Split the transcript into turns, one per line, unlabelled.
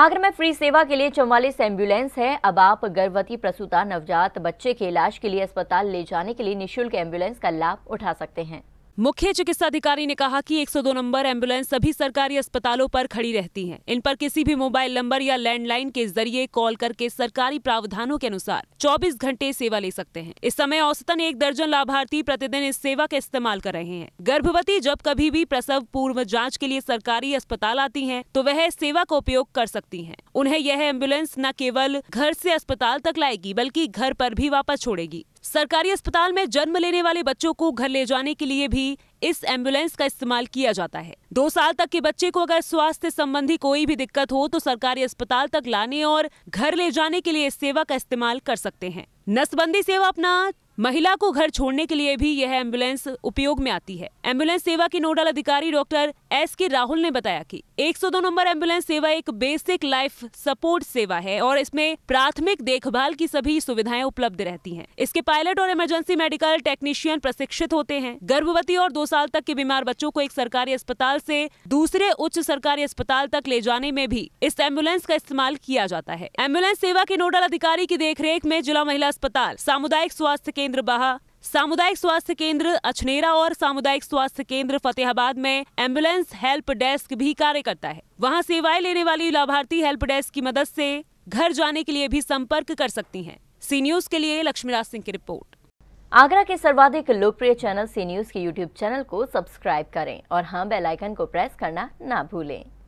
आगरा में फ्री सेवा के लिए चौवालीस एम्बुलेंस है अब आप गर्भवती प्रसूता नवजात बच्चे के इलाज के लिए अस्पताल ले जाने के लिए निःशुल्क एम्बुलेंस का लाभ उठा सकते हैं
मुख्य चिकित्सा अधिकारी ने कहा कि 102 नंबर एम्बुलेंस सभी सरकारी अस्पतालों पर खड़ी रहती हैं। इन पर किसी भी मोबाइल नंबर या लैंडलाइन के जरिए कॉल करके सरकारी प्रावधानों के अनुसार 24 घंटे सेवा ले सकते हैं इस समय औसतन एक दर्जन लाभार्थी प्रतिदिन इस सेवा का इस्तेमाल कर रहे हैं गर्भवती जब कभी भी प्रसव पूर्व जाँच के लिए सरकारी अस्पताल आती है तो वह सेवा का उपयोग कर सकती है उन्हें यह एम्बुलेंस न केवल घर ऐसी अस्पताल तक लाएगी बल्कि घर आरोप भी वापस छोड़ेगी सरकारी अस्पताल में जन्म लेने वाले बच्चों को घर ले जाने के लिए भी इस एम्बुलेंस का इस्तेमाल किया जाता है दो साल तक के बच्चे को अगर स्वास्थ्य संबंधी कोई भी दिक्कत हो तो सरकारी अस्पताल तक लाने और घर ले जाने के लिए इस सेवा का इस्तेमाल कर सकते हैं नसबंदी सेवा अपना महिला को घर छोड़ने के लिए भी यह एम्बुलेंस उपयोग में आती है एम्बुलेंस सेवा के नोडल अधिकारी डॉक्टर एस के राहुल ने बताया कि 102 नंबर एम्बुलेंस सेवा एक बेसिक लाइफ सपोर्ट सेवा है और इसमें प्राथमिक देखभाल की सभी सुविधाएं उपलब्ध रहती हैं। इसके पायलट और इमरजेंसी मेडिकल टेक्नीशियन प्रशिक्षित होते हैं गर्भवती और दो साल तक के बीमार बच्चों को एक सरकारी अस्पताल से दूसरे उच्च सरकारी अस्पताल तक ले जाने में भी इस एम्बुलेंस का इस्तेमाल किया जाता है एम्बुलेंस सेवा के नोडल अधिकारी की देखरेख में जिला महिला अस्पताल सामुदायिक स्वास्थ्य केंद्र बहा सामुदायिक स्वास्थ्य केंद्र अछनेरा और सामुदायिक स्वास्थ्य केंद्र फतेहाबाद में एम्बुलेंस हेल्प डेस्क भी कार्य करता है वहाँ सेवाएं लेने वाली लाभार्थी हेल्प डेस्क की मदद से घर जाने के लिए भी संपर्क कर सकती हैं। सी न्यूज के लिए
लक्ष्मीराज सिंह की रिपोर्ट आगरा के सर्वाधिक लोकप्रिय चैनल सी न्यूज के यूट्यूब चैनल को सब्सक्राइब करें और हाँ बेलाइकन को प्रेस करना ना भूलें